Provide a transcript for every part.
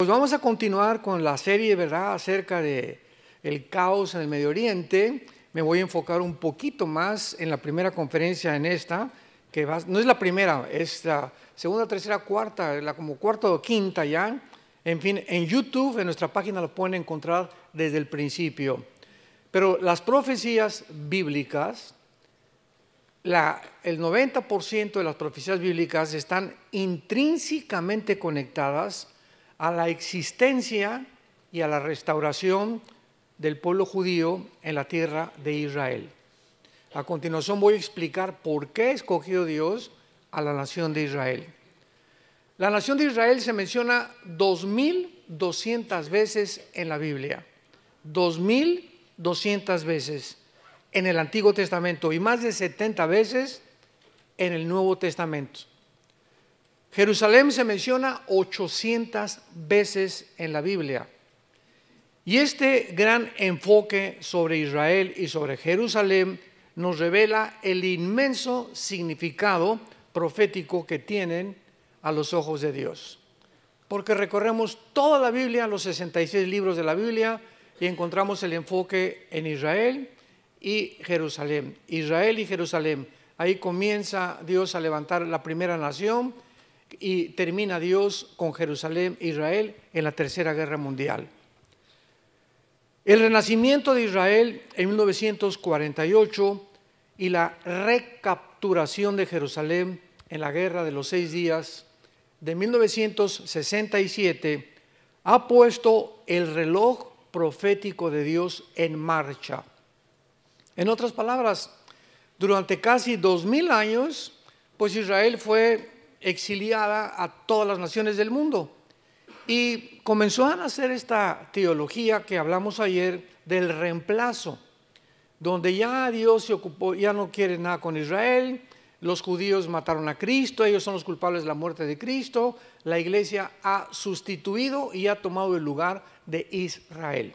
Pues vamos a continuar con la serie, ¿verdad?, acerca de el caos en el Medio Oriente. Me voy a enfocar un poquito más en la primera conferencia, en esta, que no es la primera, es la segunda, tercera, cuarta, la como cuarta o quinta ya. En fin, en YouTube, en nuestra página lo pueden encontrar desde el principio. Pero las profecías bíblicas, el 90% de las profecías bíblicas están intrínsecamente conectadas a la existencia y a la restauración del pueblo judío en la tierra de Israel. A continuación voy a explicar por qué escogió Dios a la nación de Israel. La nación de Israel se menciona 2.200 veces en la Biblia, 2.200 veces en el Antiguo Testamento y más de 70 veces en el Nuevo Testamento. Jerusalén se menciona 800 veces en la Biblia. Y este gran enfoque sobre Israel y sobre Jerusalén nos revela el inmenso significado profético que tienen a los ojos de Dios. Porque recorremos toda la Biblia, los 66 libros de la Biblia, y encontramos el enfoque en Israel y Jerusalén. Israel y Jerusalén. Ahí comienza Dios a levantar la primera nación y termina Dios con Jerusalén, Israel, en la Tercera Guerra Mundial. El renacimiento de Israel en 1948 y la recapturación de Jerusalén en la Guerra de los Seis Días de 1967 ha puesto el reloj profético de Dios en marcha. En otras palabras, durante casi dos mil años, pues Israel fue exiliada a todas las naciones del mundo. Y comenzó a nacer esta teología que hablamos ayer del reemplazo, donde ya Dios se ocupó, ya no quiere nada con Israel, los judíos mataron a Cristo, ellos son los culpables de la muerte de Cristo, la iglesia ha sustituido y ha tomado el lugar de Israel.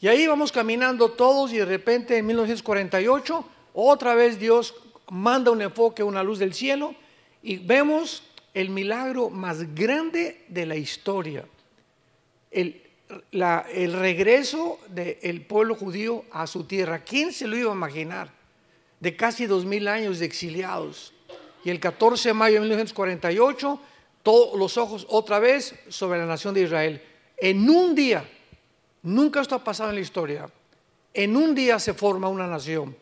Y ahí vamos caminando todos y de repente en 1948 otra vez Dios manda un enfoque, una luz del cielo y vemos el milagro más grande de la historia, el, regreso del pueblo judío a su tierra. ¿Quién se lo iba a imaginar? De casi dos mil años de exiliados. Y el 14 de mayo de 1948, todos los ojos otra vez sobre la nación de Israel. En un día, nunca esto ha pasado en la historia, en un día se forma una nación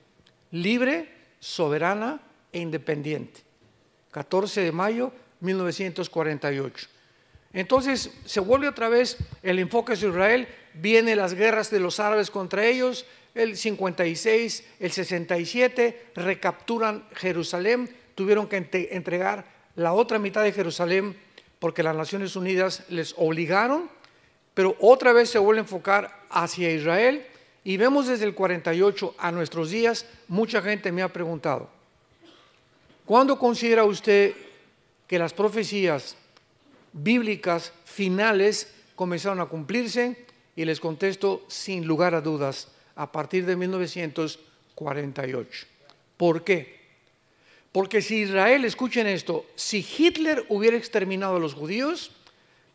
libre, soberana e independiente. 14 de mayo 1948. Entonces se vuelve otra vez el enfoque de Israel, vienen las guerras de los árabes contra ellos, el 56, el 67, recapturan Jerusalén, tuvieron que entregar la otra mitad de Jerusalén porque las Naciones Unidas les obligaron, pero otra vez se vuelve a enfocar hacia Israel y vemos desde el 48 a nuestros días, mucha gente me ha preguntado, ¿Cuándo considera usted que las profecías bíblicas finales comenzaron a cumplirse? Y les contesto sin lugar a dudas, a partir de 1948. ¿Por qué? Porque si Israel, escuchen esto, si Hitler hubiera exterminado a los judíos,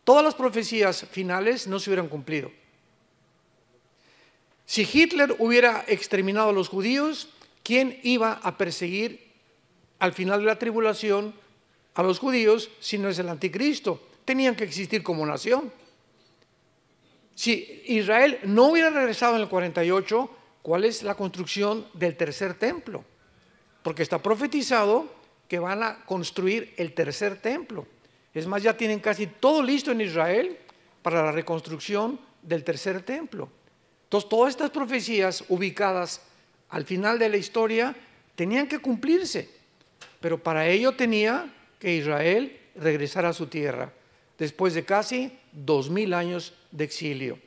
todas las profecías finales no se hubieran cumplido. Si Hitler hubiera exterminado a los judíos, ¿quién iba a perseguir al final de la tribulación a los judíos si no es el anticristo. Tenían que existir como nación. Si Israel no hubiera regresado en el 48, ¿cuál es la construcción del tercer templo? Porque está profetizado que van a construir el tercer templo. Es más, ya tienen casi todo listo en Israel para la reconstrucción del tercer templo. Entonces, todas estas profecías ubicadas al final de la historia tenían que cumplirse. Pero para ello tenía que Israel regresar a su tierra, después de casi dos mil años de exilio.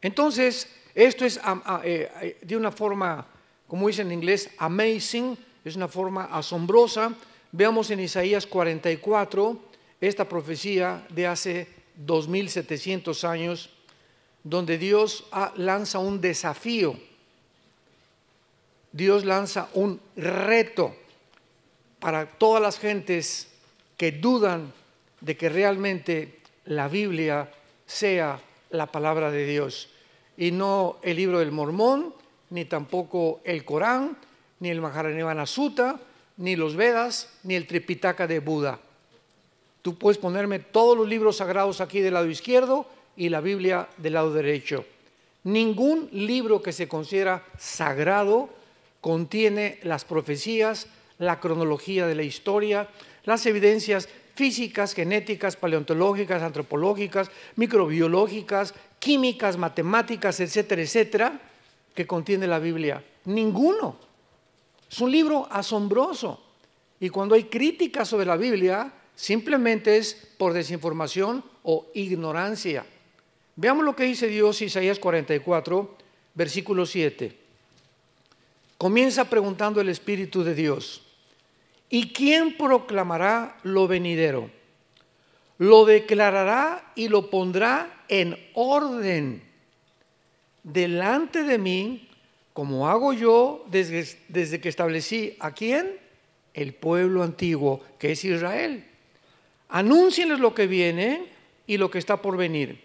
Entonces, esto es eh, eh, de una forma, como dicen en inglés, amazing, es una forma asombrosa. Veamos en Isaías 44 esta profecía de hace 2700 años, donde Dios ah, lanza un desafío, Dios lanza un reto para todas las gentes que dudan de que realmente la Biblia sea la palabra de Dios y no el libro del Mormón, ni tampoco el Corán, ni el Maharanevana Sutta, ni los Vedas, ni el Tripitaka de Buda. Tú puedes ponerme todos los libros sagrados aquí del lado izquierdo y la Biblia del lado derecho. Ningún libro que se considera sagrado contiene las profecías la cronología de la historia, las evidencias físicas, genéticas, paleontológicas, antropológicas, microbiológicas, químicas, matemáticas, etcétera, etcétera, que contiene la Biblia. Ninguno. Es un libro asombroso. Y cuando hay críticas sobre la Biblia, simplemente es por desinformación o ignorancia. Veamos lo que dice Dios Isaías 44, versículo 7. Comienza preguntando el Espíritu de Dios. ¿Y quién proclamará lo venidero? Lo declarará y lo pondrá en orden delante de mí, como hago yo desde, que establecí a quién? El pueblo antiguo, que es Israel. Anúncienles lo que viene y lo que está por venir.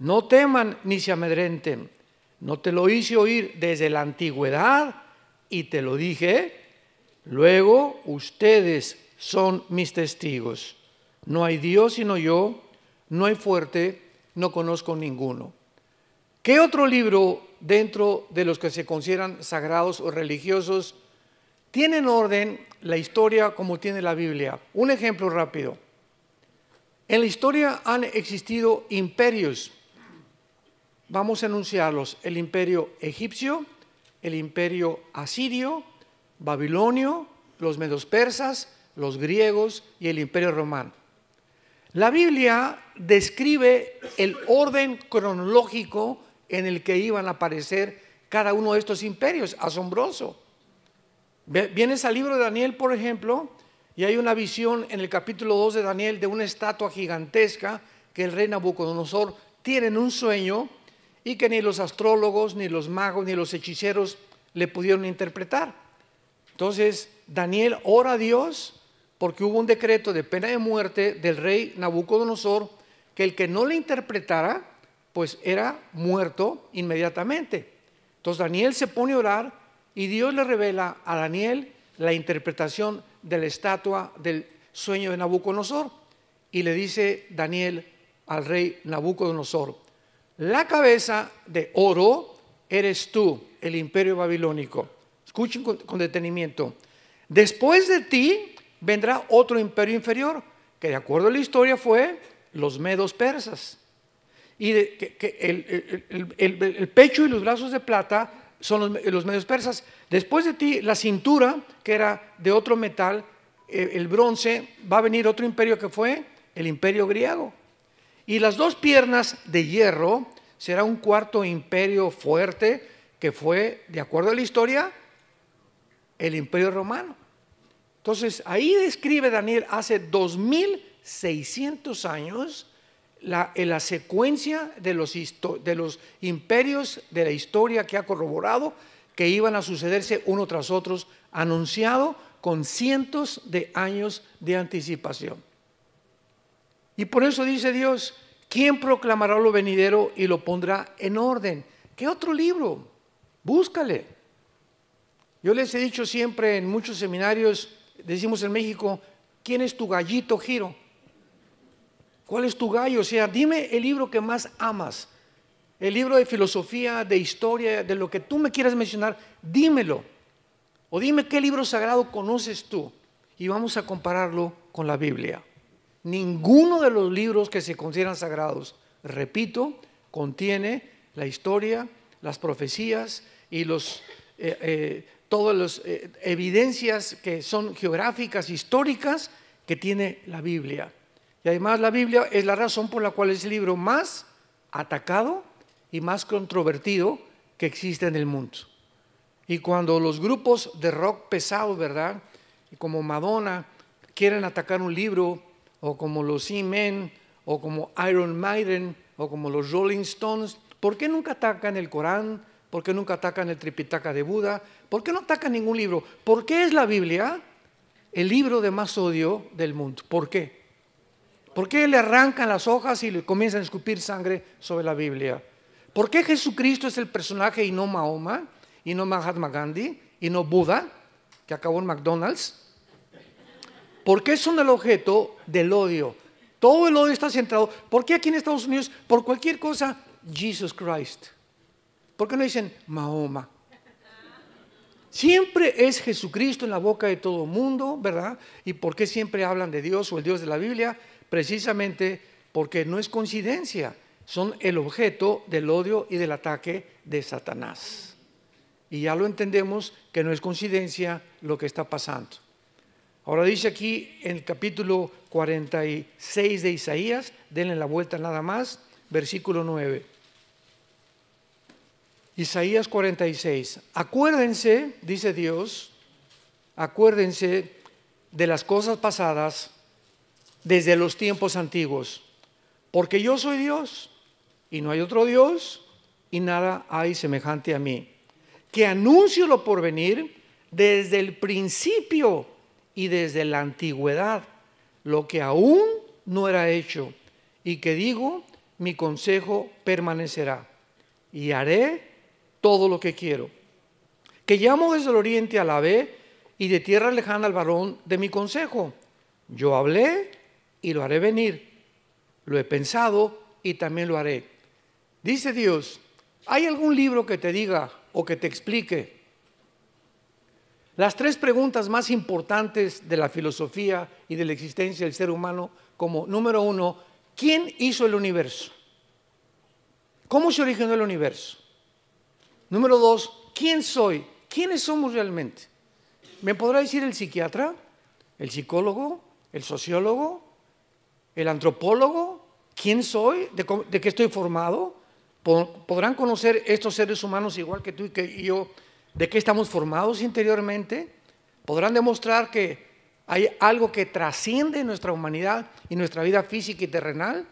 No teman ni se amedrenten. No te lo hice oír desde la antigüedad y te lo dije Luego ustedes son mis testigos. No hay Dios sino yo, no hay fuerte, no conozco ninguno. ¿Qué otro libro dentro de los que se consideran sagrados o religiosos tiene en orden la historia como tiene la Biblia? Un ejemplo rápido. En la historia han existido imperios. Vamos a enunciarlos. El imperio egipcio, el imperio asirio, babilonio, los medos persas, los griegos y el imperio romano. La Biblia describe el orden cronológico en el que iban a aparecer cada uno de estos imperios. Asombroso. Vienes al libro de Daniel, por ejemplo, y hay una visión en el capítulo 2 de Daniel de una estatua gigantesca que el rey Nabucodonosor tiene en un sueño y que ni los astrólogos, ni los magos, ni los hechiceros le pudieron interpretar. Entonces, Daniel ora a Dios porque hubo un decreto de pena de muerte del rey Nabucodonosor que el que no le interpretara, pues era muerto inmediatamente. Entonces Daniel se pone a orar y Dios le revela a Daniel la interpretación de la estatua del sueño de Nabucodonosor y le dice Daniel al rey Nabucodonosor, la cabeza de oro eres tú, el imperio babilónico escuchen con, detenimiento, después de ti vendrá otro imperio inferior, que de acuerdo a la historia fue los medos persas. Y el, pecho y los brazos de plata son los, los, medios persas. Después de ti, la cintura, que era de otro metal, eh, el bronce, va a venir otro imperio que fue el imperio griego. Y las dos piernas de hierro será un cuarto imperio fuerte que fue, de acuerdo a la historia, el imperio romano. Entonces, ahí describe Daniel hace 2600 años la, en eh, la secuencia de los, de los imperios de la historia que ha corroborado que iban a sucederse uno tras otro, anunciado con cientos de años de anticipación. Y por eso dice Dios, ¿quién proclamará lo venidero y lo pondrá en orden? ¿Qué otro libro? Búscale. Yo les he dicho siempre en muchos seminarios, decimos en México, ¿quién es tu gallito, Giro? ¿Cuál es tu gallo? O sea, dime el libro que más amas. El libro de filosofía, de historia, de lo que tú me quieras mencionar, dímelo. O dime qué libro sagrado conoces tú. Y vamos a compararlo con la Biblia. Ninguno de los libros que se consideran sagrados, repito, contiene la historia, las profecías y los eh, eh, todas las eh, evidencias que son geográficas, históricas, que tiene la Biblia. Y además la Biblia es la razón por la cual es el libro más atacado y más controvertido que existe en el mundo. Y cuando los grupos de rock pesado, ¿verdad? Como Madonna, quieren atacar un libro, o como los E-Men, o como Iron Maiden, o como los Rolling Stones, ¿por qué nunca atacan el Corán? ¿Por qué nunca atacan el Tripitaka de Buda? ¿Por qué no atacan ningún libro? ¿Por qué es la Biblia el libro de más odio del mundo? ¿Por qué? ¿Por qué le arrancan las hojas y le comienzan a escupir sangre sobre la Biblia? ¿Por qué Jesucristo es el personaje y no Mahoma, y no Mahatma Gandhi, y no Buda, que acabó en McDonald's? ¿Por qué son el objeto del odio? Todo el odio está centrado. ¿Por qué aquí en Estados Unidos, por cualquier cosa, Jesus Christ? ¿Por qué no dicen Mahoma? Siempre es Jesucristo en la boca de todo mundo, ¿verdad? ¿Y por qué siempre hablan de Dios o el Dios de la Biblia? Precisamente porque no es coincidencia, son el objeto del odio y del ataque de Satanás. Y ya lo entendemos que no es coincidencia lo que está pasando. Ahora dice aquí en el capítulo 46 de Isaías, denle la vuelta nada más, versículo 9. Isaías 46. Acuérdense, dice Dios, acuérdense de las cosas pasadas desde los tiempos antiguos, porque yo soy Dios y no hay otro Dios y nada hay semejante a mí, que anuncio lo por venir desde el principio y desde la antigüedad, lo que aún no era hecho, y que digo, mi consejo permanecerá, y haré todo lo que quiero. Que llamo desde el oriente a la y de tierra lejana al varón de mi consejo. Yo hablé y lo haré venir. Lo he pensado y también lo haré. Dice Dios, ¿hay algún libro que te diga o que te explique las tres preguntas más importantes de la filosofía y de la existencia del ser humano como número uno, ¿quién hizo el universo? ¿Cómo se originó el universo? Número dos, ¿quién soy? ¿Quiénes somos realmente? ¿Me podrá decir el psiquiatra, el psicólogo, el sociólogo, el antropólogo? ¿Quién soy? ¿De, qué estoy formado? ¿Podrán conocer estos seres humanos igual que tú y que yo de qué estamos formados interiormente? ¿Podrán demostrar que hay algo que trasciende nuestra humanidad y nuestra vida física y terrenal?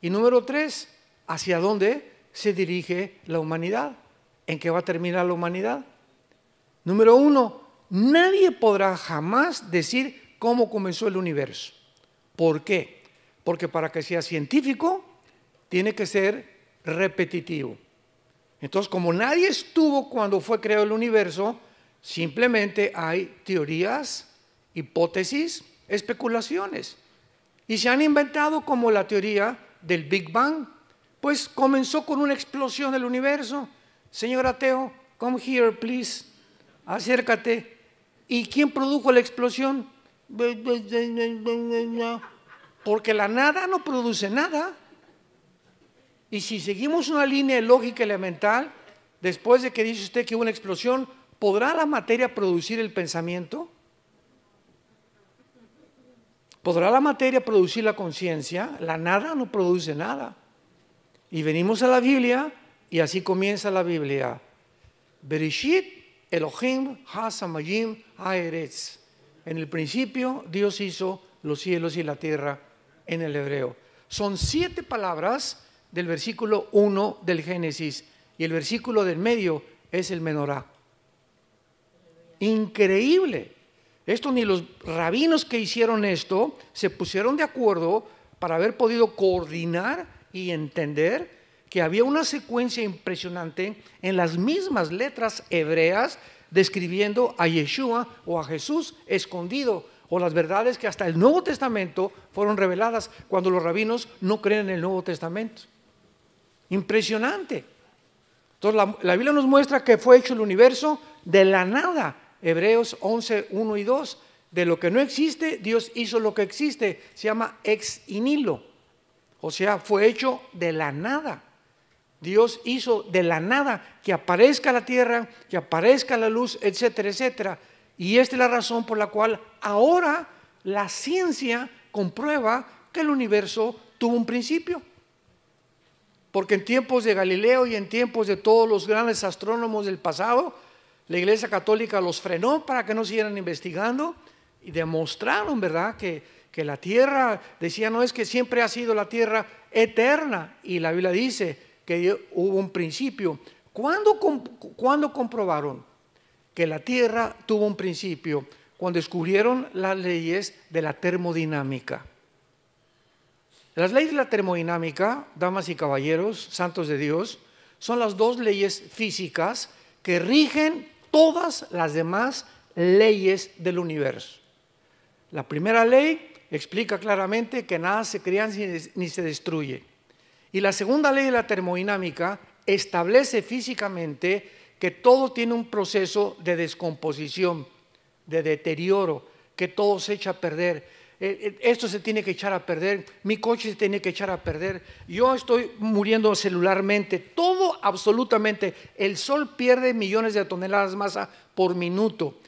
Y número tres, ¿hacia dónde se dirige la humanidad? en qué va a terminar la humanidad. Número uno, nadie podrá jamás decir cómo comenzó el universo. ¿Por qué? Porque para que sea científico, tiene que ser repetitivo. Entonces, como nadie estuvo cuando fue creado el universo, simplemente hay teorías, hipótesis, especulaciones. Y se han inventado como la teoría del Big Bang. Pues comenzó con una explosión del universo Señor ateo, come here, please. Acércate. ¿Y quién produjo la explosión? Porque la nada no produce nada. Y si seguimos una línea lógica elemental, después de que dice usted que hubo una explosión, ¿podrá la materia producir el pensamiento? ¿Podrá la materia producir la conciencia? La nada no produce nada. Y venimos a la Biblia y así comienza la Biblia. Elohim Hasamayim En el principio Dios hizo los cielos y la tierra en el hebreo. Son siete palabras del versículo 1 del Génesis y el versículo del medio es el menorá. Increíble. Esto ni los rabinos que hicieron esto se pusieron de acuerdo para haber podido coordinar y entender que había una secuencia impresionante en las mismas letras hebreas describiendo a Yeshua o a Jesús escondido o las verdades que hasta el Nuevo Testamento fueron reveladas cuando los rabinos no creen en el Nuevo Testamento. Impresionante. Entonces la, Biblia nos muestra que fue hecho el universo de la nada. Hebreos 11, 1 y 2. De lo que no existe, Dios hizo lo que existe. Se llama ex inilo. O sea, fue hecho de la nada. Dios hizo de la nada que aparezca la tierra, que aparezca la luz, etcétera, etcétera. Y esta es la razón por la cual ahora la ciencia comprueba que el universo tuvo un principio. Porque en tiempos de Galileo y en tiempos de todos los grandes astrónomos del pasado, la Iglesia Católica los frenó para que no siguieran investigando y demostraron, ¿verdad?, que, que la tierra, decía, no es que siempre ha sido la tierra eterna. Y la Biblia dice, que hubo un principio. ¿Cuándo, comprobaron que la Tierra tuvo un principio? Cuando descubrieron las leyes de la termodinámica. Las leyes de la termodinámica, damas y caballeros, santos de Dios, son las dos leyes físicas que rigen todas las demás leyes del universo. La primera ley explica claramente que nada se crea ni se destruye. Y la segunda ley de la termodinámica establece físicamente que todo tiene un proceso de descomposición, de deterioro, que todo se echa a perder. Eh, eh, esto se tiene que echar a perder, mi coche se tiene que echar a perder, yo estoy muriendo celularmente, todo absolutamente. El Sol pierde millones de toneladas de masa por minuto.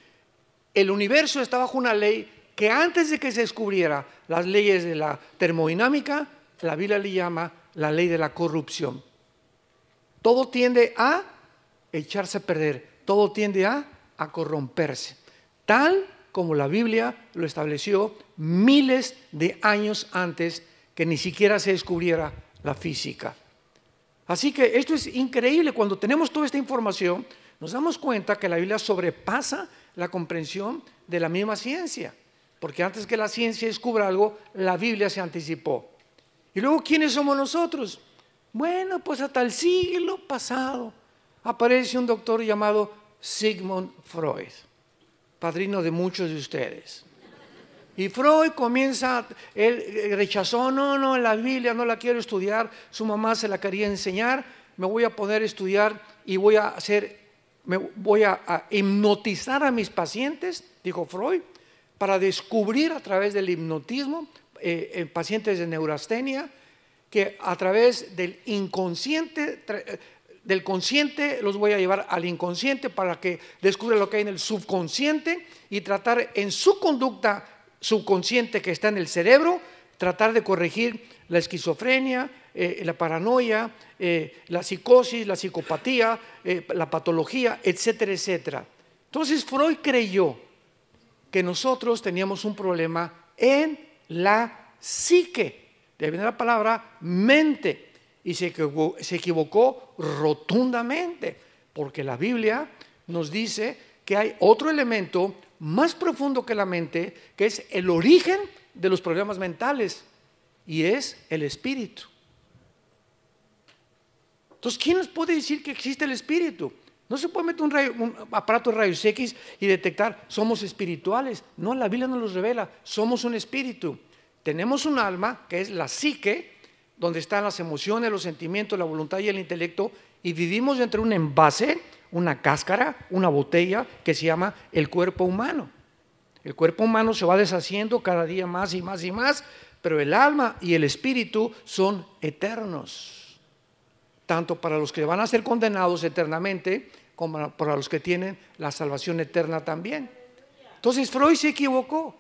El universo está bajo una ley que antes de que se descubriera las leyes de la termodinámica, la Biblia le llama la ley de la corrupción. Todo tiende a echarse a perder, todo tiende a, a corromperse, tal como la Biblia lo estableció miles de años antes que ni siquiera se descubriera la física. Así que esto es increíble, cuando tenemos toda esta información, nos damos cuenta que la Biblia sobrepasa la comprensión de la misma ciencia, porque antes que la ciencia descubra algo, la Biblia se anticipó. Y luego, ¿quiénes somos nosotros? Bueno, pues hasta el siglo pasado aparece un doctor llamado Sigmund Freud, padrino de muchos de ustedes. Y Freud comienza, él rechazó, no, no, la Biblia no la quiero estudiar, su mamá se la quería enseñar, me voy a poder estudiar y voy a hacer, me voy a hipnotizar a mis pacientes, dijo Freud, para descubrir a través del hipnotismo eh, pacientes de neurastenia que a través del inconsciente, eh, del consciente, los voy a llevar al inconsciente para que descubra lo que hay en el subconsciente y tratar en su conducta subconsciente que está en el cerebro, tratar de corregir la esquizofrenia, eh, la paranoia, la psicosis, la psicopatía, la patología, etcétera, etcétera. Entonces Freud creyó que nosotros teníamos un problema en la psique. De ahí viene la palabra mente. Y se equivocó, rotundamente, porque la Biblia nos dice que hay otro elemento más profundo que la mente, que es el origen de los problemas mentales, y es el espíritu. Entonces, ¿quién nos puede decir que existe el espíritu? No se puede meter un, aparato de rayos X y detectar, somos espirituales. No, la Biblia nos los revela, somos un espíritu. Tenemos un alma, que es la psique, donde están las emociones, los sentimientos, la voluntad y el intelecto, y vivimos entre un envase, una cáscara, una botella que se llama el cuerpo humano. El cuerpo humano se va deshaciendo cada día más y más y más, pero el alma y el espíritu son eternos, tanto para los que van a ser condenados eternamente como para los que tienen la salvación eterna también. Entonces Freud se equivocó.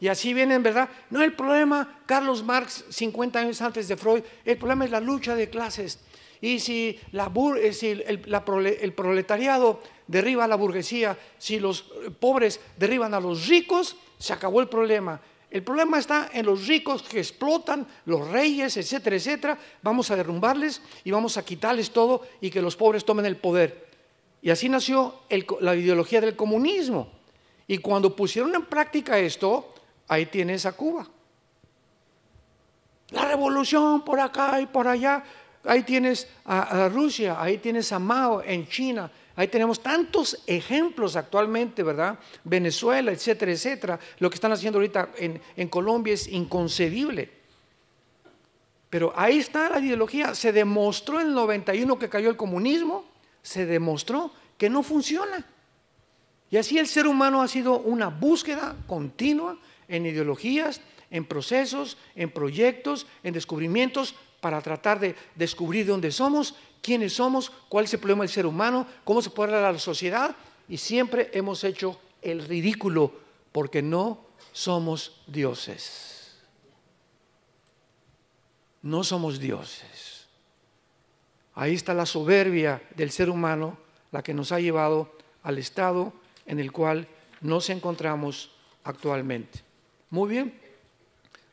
Y así en ¿verdad? No el problema, Carlos Marx, 50 años antes de Freud, el problema es la lucha de clases. Y si, la, eh, si el, el proletariado derriba a la burguesía, si los eh, pobres derriban a los ricos, se acabó el problema. El problema está en los ricos que explotan, los reyes, etcétera, etcétera. Vamos a derrumbarles y vamos a quitarles todo y que los pobres tomen el poder. Y así nació la ideología del comunismo. Y cuando pusieron en práctica esto, ahí tienes a Cuba. La revolución por acá y por allá. Ahí tienes a, Rusia, ahí tienes a Mao en China. Ahí tenemos tantos ejemplos actualmente, ¿verdad? Venezuela, etcétera, etcétera. Lo que están haciendo ahorita en, en Colombia es inconcebible. Pero ahí está la ideología. Se demostró en el 91 que cayó el comunismo se demostró que no funciona. Y así el ser humano ha sido una búsqueda continua en ideologías, en procesos, en proyectos, en descubrimientos, para tratar de descubrir dónde somos, quiénes somos, cuál es el problema del ser humano, cómo se puede a la sociedad. Y siempre hemos hecho el ridículo porque no somos dioses. No somos dioses. Ahí está la soberbia del ser humano, la que nos ha llevado al estado en el cual nos encontramos actualmente. Muy bien,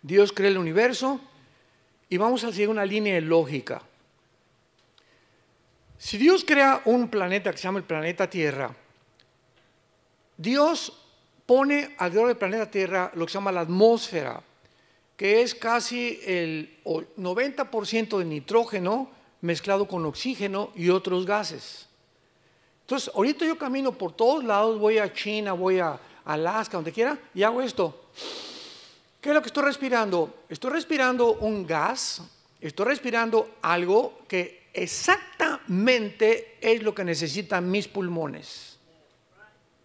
Dios crea el universo y vamos a seguir una línea lógica. Si Dios crea un planeta que se llama el planeta Tierra, Dios pone alrededor del planeta Tierra lo que se llama la atmósfera, que es casi el 90% de nitrógeno, mezclado con oxígeno y otros gases. Entonces, ahorita yo camino por todos lados, voy a China, voy a Alaska, donde quiera, y hago esto. ¿Qué es lo que estoy respirando? Estoy respirando un gas, estoy respirando algo que exactamente es lo que necesitan mis pulmones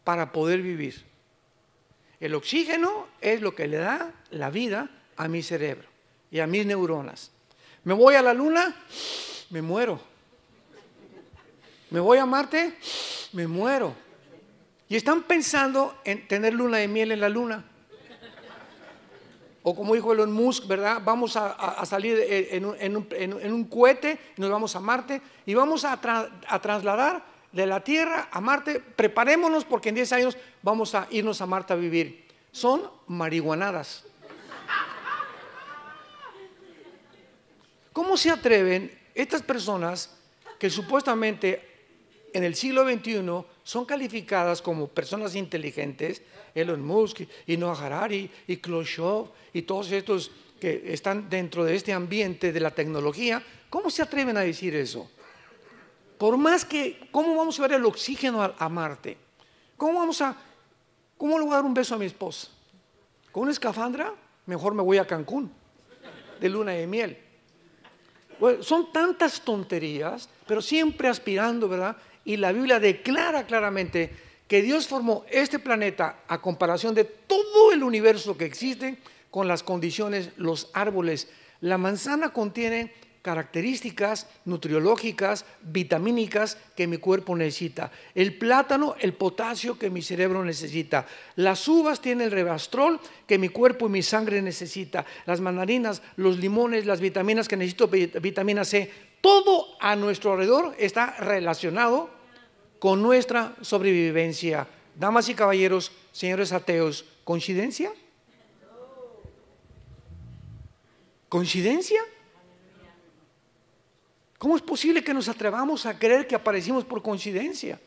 para poder vivir. El oxígeno es lo que le da la vida a mi cerebro y a mis neuronas. Me voy a la luna, me muero. Me voy a Marte, me muero. Y están pensando en tener luna de miel en la luna. O como dijo Elon Musk, ¿verdad? Vamos a, salir en un, cohete, nos vamos a Marte y vamos a, a trasladar de la Tierra a Marte. Preparémonos porque en 10 años vamos a irnos a Marte a vivir. Son marihuanadas. ¿Cómo se atreven estas personas que supuestamente en el siglo XXI son calificadas como personas inteligentes, Elon Musk, y Noah Harari, y Schwab y todos estos que están dentro de este ambiente de la tecnología, ¿cómo se atreven a decir eso? Por más que, ¿cómo vamos a llevar el oxígeno a, Marte? ¿Cómo vamos a, cómo le voy a dar un beso a mi esposa? ¿Con una escafandra? Mejor me voy a Cancún, de luna de miel son tantas tonterías, pero siempre aspirando, ¿verdad? Y la Biblia declara claramente que Dios formó este planeta a comparación de todo el universo que existe con las condiciones, los árboles. La manzana contiene características nutriológicas, vitamínicas que mi cuerpo necesita. El plátano, el potasio que mi cerebro necesita. Las uvas tienen el rebastrol que mi cuerpo y mi sangre necesita. Las mandarinas, los limones, las vitaminas que necesito, vitamina C. Todo a nuestro alrededor está relacionado con nuestra sobrevivencia. Damas y caballeros, señores ateos, ¿coincidencia? ¿Coincidencia? ¿Cómo es posible que nos atrevamos a creer que aparecimos por coincidencia?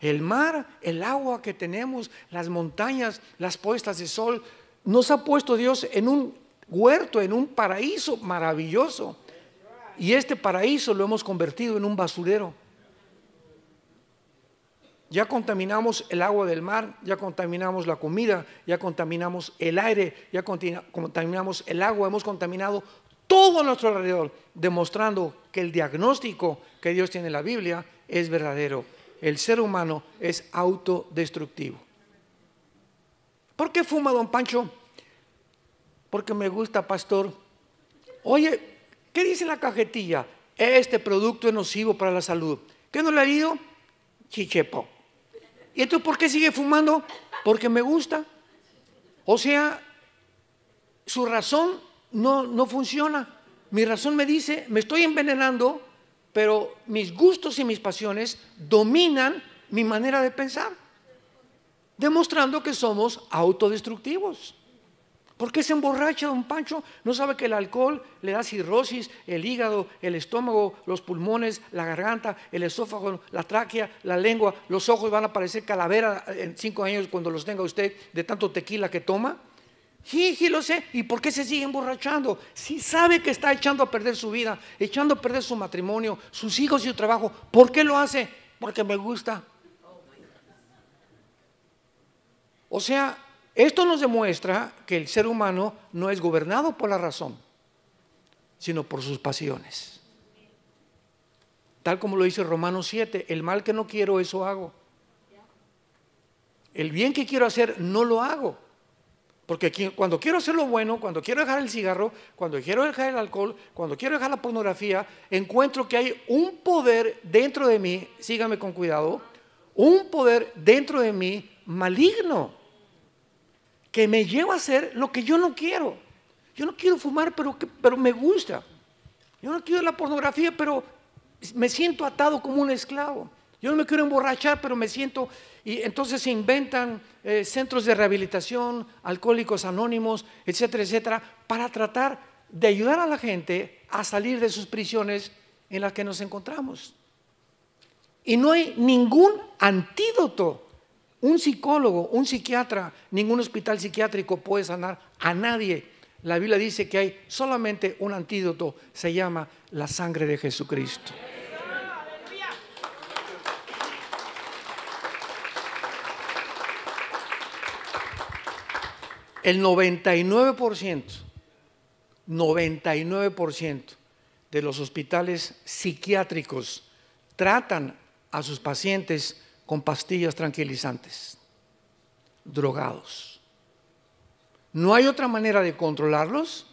El mar, el agua que tenemos, las montañas, las puestas de sol, nos ha puesto Dios en un huerto, en un paraíso maravilloso. Y este paraíso lo hemos convertido en un basurero. Ya contaminamos el agua del mar, ya contaminamos la comida, ya contaminamos el aire, ya contaminamos el agua, hemos contaminado todo a nuestro alrededor, demostrando que el diagnóstico que Dios tiene en la Biblia es verdadero. El ser humano es autodestructivo. ¿Por qué fuma don Pancho? Porque me gusta, pastor. Oye, ¿qué dice la cajetilla? Este producto es nocivo para la salud. ¿Qué no le ha ido? Chichepo. ¿Y entonces por qué sigue fumando? Porque me gusta. O sea, su razón no, funciona. Mi razón me dice, me estoy envenenando, pero mis gustos y mis pasiones dominan mi manera de pensar, demostrando que somos autodestructivos. ¿Por qué se emborracha don Pancho? ¿No sabe que el alcohol le da cirrosis, el hígado, el estómago, los pulmones, la garganta, el esófago, la tráquea, la lengua, los ojos van a parecer calavera en cinco años cuando los tenga usted de tanto tequila que toma? lo sé. ¿Y por qué se sigue emborrachando? Si sabe que está echando a perder su vida, echando a perder su matrimonio, sus hijos y su trabajo, ¿por qué lo hace? Porque me gusta. O sea, esto nos demuestra que el ser humano no es gobernado por la razón, sino por sus pasiones. Tal como lo dice Romanos 7, el mal que no quiero, eso hago. El bien que quiero hacer, no lo hago porque cuando quiero hacer lo bueno, cuando quiero dejar el cigarro, cuando quiero dejar el alcohol, cuando quiero dejar la pornografía, encuentro que hay un poder dentro de mí, sígame con cuidado, un poder dentro de mí maligno que me lleva a hacer lo que yo no quiero. Yo no quiero fumar, pero, pero me gusta. Yo no quiero la pornografía, pero me siento atado como un esclavo. Yo no me quiero emborrachar, pero me siento y entonces se inventan eh, centros de rehabilitación, alcohólicos anónimos, etcétera, etcétera, para tratar de ayudar a la gente a salir de sus prisiones en las que nos encontramos. Y no hay ningún antídoto. Un psicólogo, un psiquiatra, ningún hospital psiquiátrico puede sanar a nadie. La Biblia dice que hay solamente un antídoto, se llama la sangre de Jesucristo. el 99%, 99% de los hospitales psiquiátricos tratan a sus pacientes con pastillas tranquilizantes, drogados. No hay otra manera de controlarlos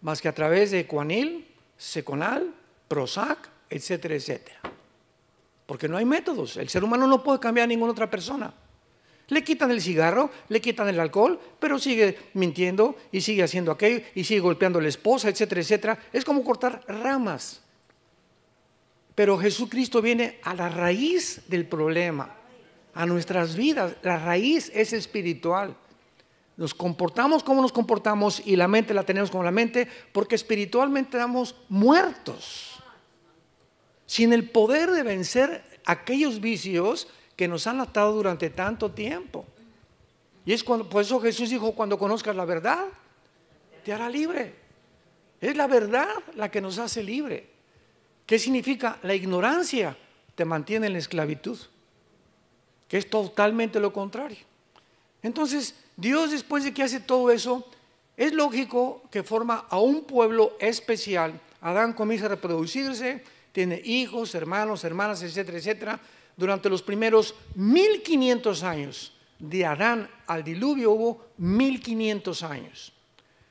más que a través de cuanil, Seconal, Prozac, etcétera, etcétera. Porque no hay métodos. El ser humano no puede cambiar a ninguna otra persona. Le quitan el cigarro, le quitan el alcohol, pero sigue mintiendo y sigue haciendo aquello y sigue golpeando a la esposa, etcétera, etcétera. Es como cortar ramas. Pero Jesucristo viene a la raíz del problema, a nuestras vidas. La raíz es espiritual. Nos comportamos como nos comportamos y la mente la tenemos como la mente porque espiritualmente estamos muertos. Sin el poder de vencer aquellos vicios que nos han atado durante tanto tiempo. Y es cuando, por eso Jesús dijo, cuando conozcas la verdad, te hará libre. Es la verdad la que nos hace libre. ¿Qué significa? La ignorancia te mantiene en la esclavitud, que es totalmente lo contrario. Entonces, Dios después de que hace todo eso, es lógico que forma a un pueblo especial. Adán comienza a reproducirse, tiene hijos, hermanos, hermanas, etcétera, etcétera durante los primeros 1500 años, de Adán al diluvio hubo 1500 años.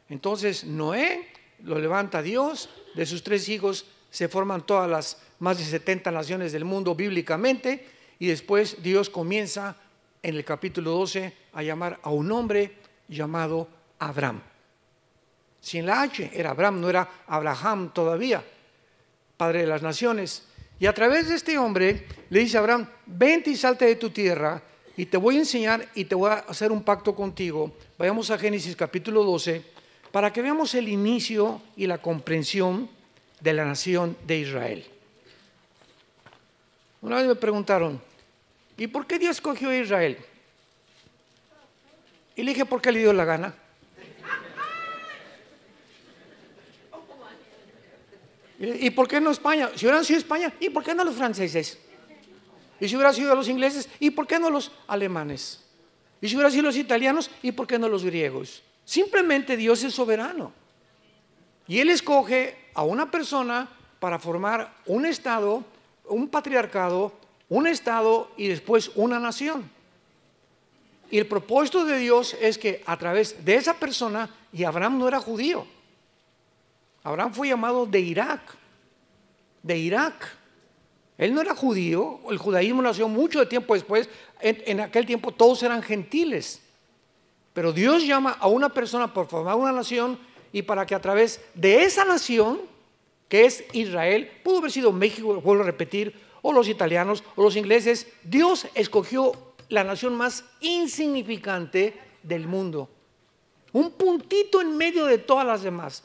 Entonces Noé lo levanta a Dios, de sus tres hijos se forman todas las más de 70 naciones del mundo bíblicamente y después Dios comienza en el capítulo 12 a llamar a un hombre llamado Abraham. Sin la H era Abraham, no era Abraham todavía, padre de las naciones. Y a través de este hombre le dice a Abraham, vente y salte de tu tierra y te voy a enseñar y te voy a hacer un pacto contigo. Vayamos a Génesis capítulo 12 para que veamos el inicio y la comprensión de la nación de Israel. Una vez me preguntaron, ¿y por qué Dios escogió a Israel? Y le dije, porque le dio la gana. ¿Y por qué no España? Si hubiera sido España, ¿y por qué no los franceses? ¿Y si hubiera sido los ingleses? ¿Y por qué no los alemanes? ¿Y si hubiera sido los italianos? ¿Y por qué no los griegos? Simplemente Dios es soberano. Y Él escoge a una persona para formar un Estado, un patriarcado, un Estado y después una nación. Y el propósito de Dios es que a través de esa persona, y Abraham no era judío, Abraham fue llamado de Irak, de Irak. Él no era judío, el judaísmo nació mucho tiempo después, en, aquel tiempo todos eran gentiles. Pero Dios llama a una persona por formar una nación y para que a través de esa nación, que es Israel, pudo haber sido México, vuelvo a repetir, o los italianos, o los ingleses, Dios escogió la nación más insignificante del mundo. Un puntito en medio de todas las demás.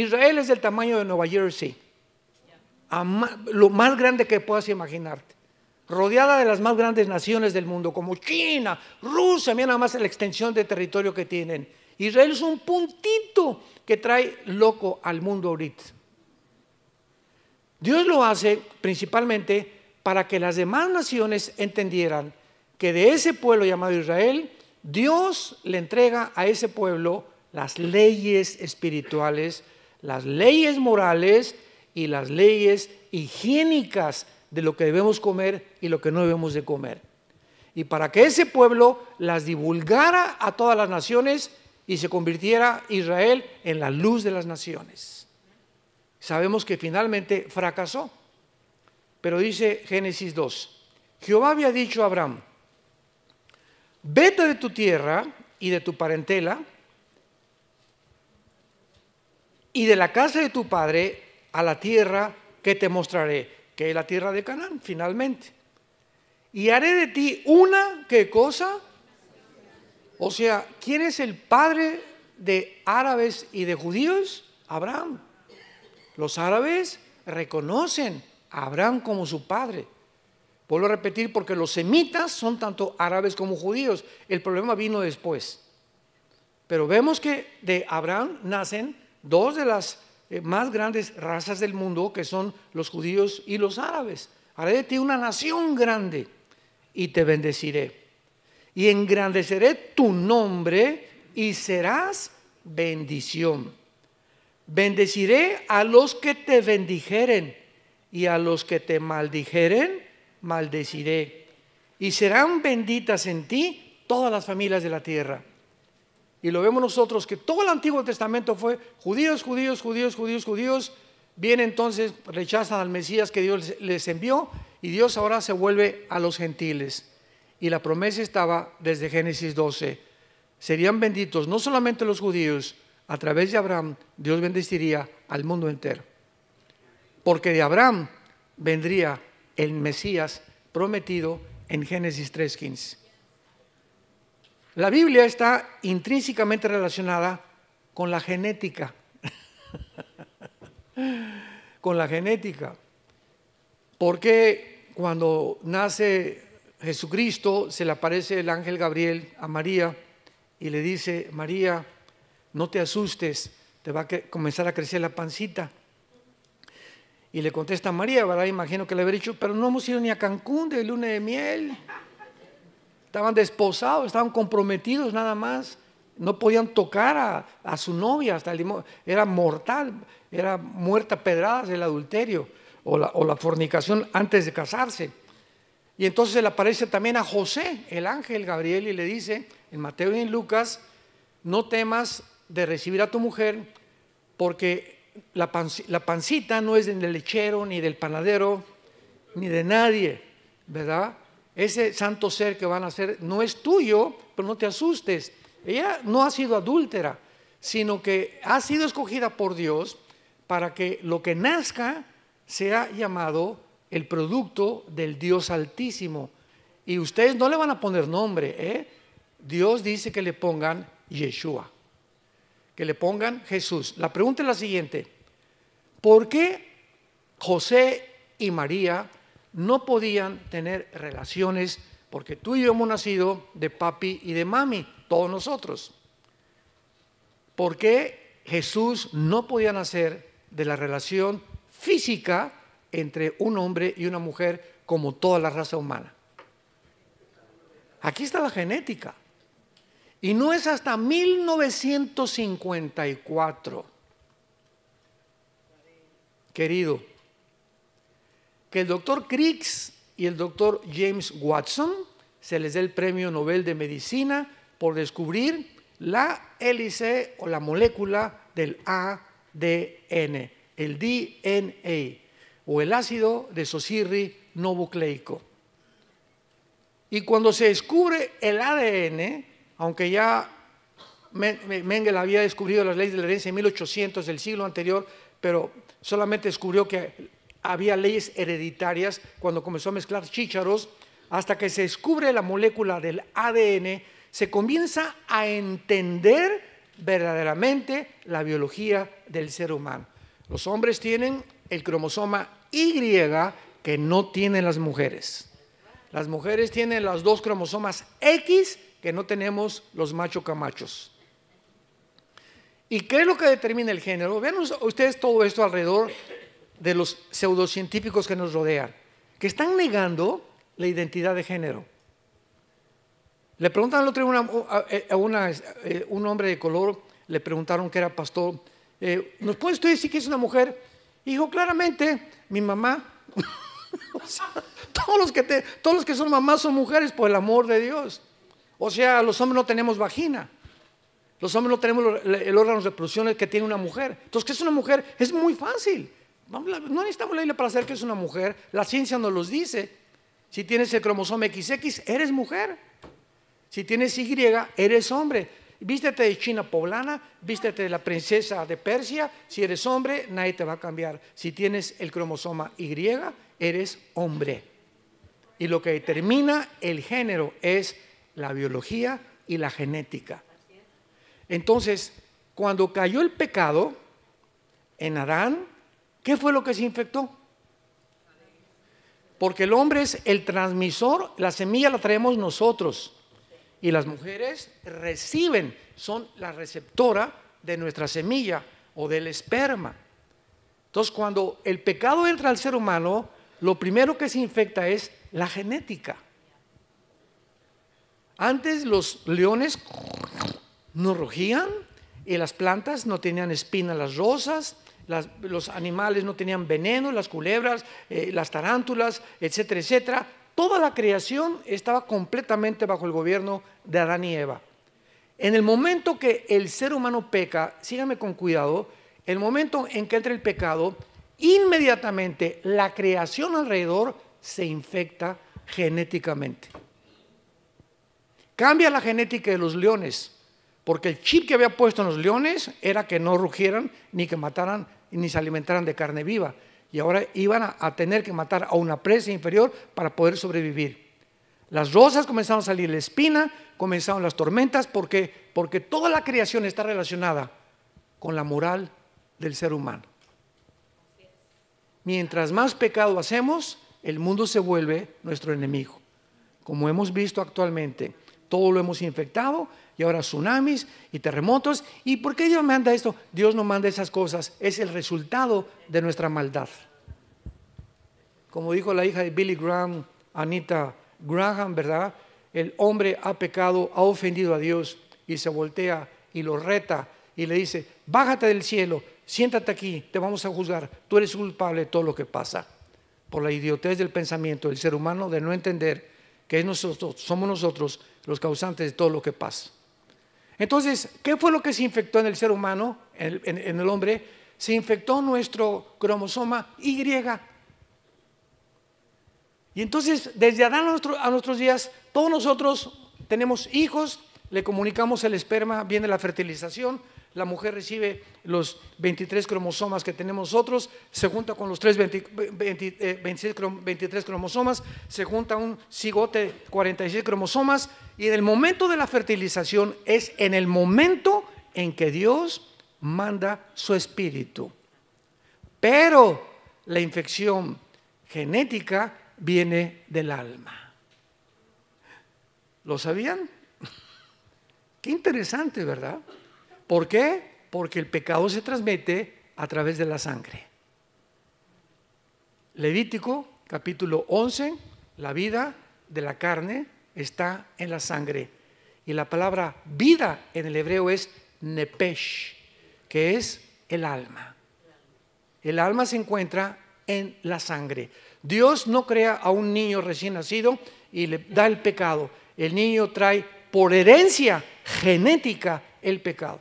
Israel es del tamaño de Nueva Jersey, lo más grande que puedas imaginarte, rodeada de las más grandes naciones del mundo, como China, Rusia, mira nada más la extensión de territorio que tienen. Israel es un puntito que trae loco al mundo ahorita. Dios lo hace principalmente para que las demás naciones entendieran que de ese pueblo llamado Israel, Dios le entrega a ese pueblo las leyes espirituales las leyes morales y las leyes higiénicas de lo que debemos comer y lo que no debemos de comer. Y para que ese pueblo las divulgara a todas las naciones y se convirtiera Israel en la luz de las naciones. Sabemos que finalmente fracasó. Pero dice Génesis 2, Jehová había dicho a Abraham, vete de tu tierra y de tu parentela y de la casa de tu padre a la tierra que te mostraré, que es la tierra de Canaán, finalmente. Y haré de ti una, ¿qué cosa? O sea, ¿quién es el padre de árabes y de judíos? Abraham. Los árabes reconocen a Abraham como su padre. Vuelvo a repetir porque los semitas son tanto árabes como judíos. El problema vino después. Pero vemos que de Abraham nacen dos de las eh, más grandes razas del mundo, que son los judíos y los árabes. Haré de ti una nación grande y te bendeciré. Y engrandeceré tu nombre y serás bendición. Bendeciré a los que te bendijeren y a los que te maldijeren, maldeciré. Y serán benditas en ti todas las familias de la tierra y lo vemos nosotros que todo el Antiguo Testamento fue judíos, judíos, judíos, judíos, judíos. Bien entonces rechazan al Mesías que Dios les envió y Dios ahora se vuelve a los gentiles. Y la promesa estaba desde Génesis 12. Serían benditos no solamente los judíos, a través de Abraham Dios bendeciría al mundo entero. Porque de Abraham vendría el Mesías prometido en Génesis 3.15. La Biblia está intrínsecamente relacionada con la genética. con la genética. Porque cuando nace Jesucristo se le aparece el ángel Gabriel a María y le dice, María, no te asustes, te va a comenzar a crecer la pancita. Y le contesta María, ¿verdad? Imagino que le habría dicho, pero no hemos ido ni a Cancún de luna de miel estaban desposados, estaban comprometidos nada más, no podían tocar a, su novia, hasta el, era mortal, era muerta pedradas el adulterio o la, o la fornicación antes de casarse. Y entonces le aparece también a José, el ángel Gabriel, y le dice en Mateo y en Lucas, no temas de recibir a tu mujer, porque la, pancita no es del lechero, ni del panadero, ni de nadie, ¿verdad? ese santo ser que van a ser no es tuyo, pero no te asustes. Ella no ha sido adúltera, sino que ha sido escogida por Dios para que lo que nazca sea llamado el producto del Dios Altísimo. Y ustedes no le van a poner nombre, ¿eh? Dios dice que le pongan Yeshua, que le pongan Jesús. La pregunta es la siguiente, ¿por qué José y María no podían tener relaciones porque tú y yo hemos nacido de papi y de mami, todos nosotros. ¿Por qué Jesús no podía nacer de la relación física entre un hombre y una mujer como toda la raza humana? Aquí está la genética. Y no es hasta 1954. Querido, que el doctor Crix y el doctor James Watson se les dé el premio Nobel de Medicina por descubrir la hélice o la molécula del ADN, el DNA, o el ácido de bucleico. Y cuando se descubre el ADN, aunque ya Mengel había descubrido las leyes de la herencia en 1800 del siglo anterior, pero solamente descubrió que había leyes hereditarias cuando comenzó a mezclar chícharos, hasta que se descubre la molécula del ADN, se comienza a entender verdaderamente la biología del ser humano. Los hombres tienen el cromosoma Y que no tienen las mujeres. Las mujeres tienen los dos cromosomas X que no tenemos los macho camachos. ¿Y qué es lo que determina el género? Vean ustedes todo esto alrededor de los pseudocientíficos que nos rodean, que están negando la identidad de género. Le preguntan al otro a, eh, eh, un hombre de color, le preguntaron que era pastor, eh, ¿nos puedes usted decir que es una mujer? dijo claramente, mi mamá. todos, los que todos los que son mamás son mujeres, por el amor de Dios. O sea, los hombres no tenemos vagina. Los hombres no tenemos el órgano de reproducción que tiene una mujer. Entonces, ¿qué es una mujer? Es muy fácil. No necesitamos la para hacer que es una mujer. La ciencia nos los dice. Si tienes el cromosoma XX, eres mujer. Si tienes Y, eres hombre. Vístete de China poblana, vístete de la princesa de Persia. Si eres hombre, nadie te va a cambiar. Si tienes el cromosoma Y, eres hombre. Y lo que determina el género es la biología y la genética. Entonces, cuando cayó el pecado en Adán, ¿Qué fue lo que se infectó? Porque el hombre es el transmisor, la semilla la traemos nosotros. Y las mujeres reciben, son la receptora de nuestra semilla o del esperma. Entonces, cuando el pecado entra al ser humano, lo primero que se infecta es la genética. Antes los leones no rugían y las plantas no tenían espinas, las rosas, los animales no tenían veneno, las culebras, eh, las tarántulas, etcétera, etcétera. Toda la creación estaba completamente bajo el gobierno de Adán y Eva. En el momento que el ser humano peca, síganme con cuidado, el momento en que entra el pecado, inmediatamente la creación alrededor se infecta genéticamente. Cambia la genética de los leones, porque el chip que había puesto en los leones era que no rugieran ni que mataran ni se alimentaran de carne viva. Y ahora iban a, tener que matar a una presa inferior para poder sobrevivir. Las rosas comenzaron a salir, la espina, comenzaron las tormentas, porque, porque toda la creación está relacionada con la moral del ser humano. Mientras más pecado hacemos, el mundo se vuelve nuestro enemigo. Como hemos visto actualmente, todo lo hemos infectado y ahora tsunamis y terremotos. ¿Y por qué Dios manda esto? Dios no manda esas cosas, es el resultado de nuestra maldad. Como dijo la hija de Billy Graham, Anita Graham, ¿verdad? El hombre ha pecado, ha ofendido a Dios y se voltea y lo reta y le dice, bájate del cielo, siéntate aquí, te vamos a juzgar, tú eres culpable de todo lo que pasa. Por la idiotez del pensamiento del ser humano de no entender que somos nosotros los causantes de todo lo que pasa. Entonces, ¿qué fue lo que se infectó en el ser humano, en el, hombre? Se infectó nuestro cromosoma Y. Y entonces, desde Adán a, nuestros días, todos nosotros tenemos hijos, le comunicamos el esperma, viene la fertilización, la mujer recibe los 23 cromosomas que tenemos nosotros, se junta con los 23 eh, cromosomas, se junta un cigote 46 cromosomas y en el momento de la fertilización es en el momento en que Dios manda su espíritu. Pero la infección genética viene del alma. ¿Lo sabían? Qué interesante, ¿verdad? ¿Por qué? Porque el pecado se transmite a través de la sangre. Levítico capítulo 11, la vida de la carne está en la sangre. Y la palabra vida en el hebreo es nepesh, que es el alma. El alma se encuentra en la sangre. Dios no crea a un niño recién nacido y le da el pecado. El niño trae por herencia genética el pecado.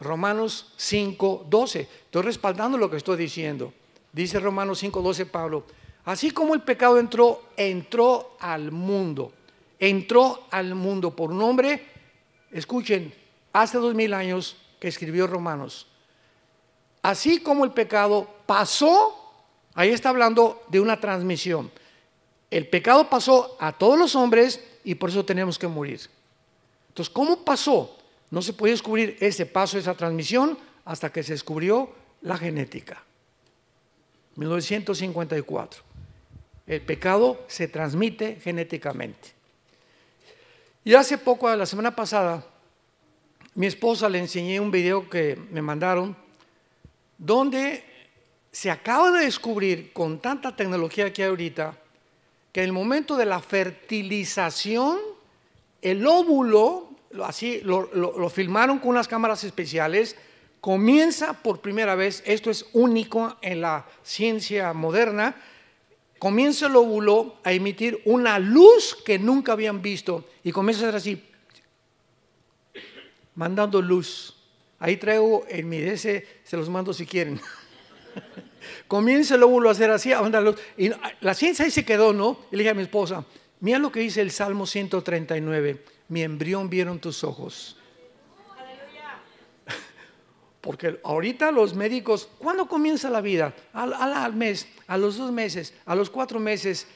Romanos 5.12. Estoy respaldando lo que estoy diciendo. Dice Romanos 5.12 Pablo, Así como el pecado entró, entró al mundo. Entró al mundo por un hombre. Escuchen, hace dos mil años que escribió Romanos. Así como el pecado pasó, ahí está hablando de una transmisión. El pecado pasó a todos los hombres y por eso tenemos que morir. Entonces, ¿cómo pasó? No se podía descubrir ese paso, esa transmisión, hasta que se descubrió la genética. 1954. El pecado se transmite genéticamente. Y hace poco, la semana pasada, mi esposa le enseñé un video que me mandaron donde se acaba de descubrir con tanta tecnología que hay ahorita que en el momento de la fertilización, el óvulo, así lo, lo filmaron con unas cámaras especiales, comienza por primera vez, esto es único en la ciencia moderna, comienza el óvulo a emitir una luz que nunca habían visto y comienza a ser así, mandando luz. Ahí traigo en mi ese, se los mando si quieren. comienza el óvulo a hacer así, a mandar luz. Y la ciencia ahí se quedó, ¿no? Y le dije a mi esposa, mira lo que dice el Salmo 139, mi embrión vieron tus ojos. Porque ahorita los médicos, ¿cuándo comienza la vida? Al, mes, a los dos meses, a los cuatro meses.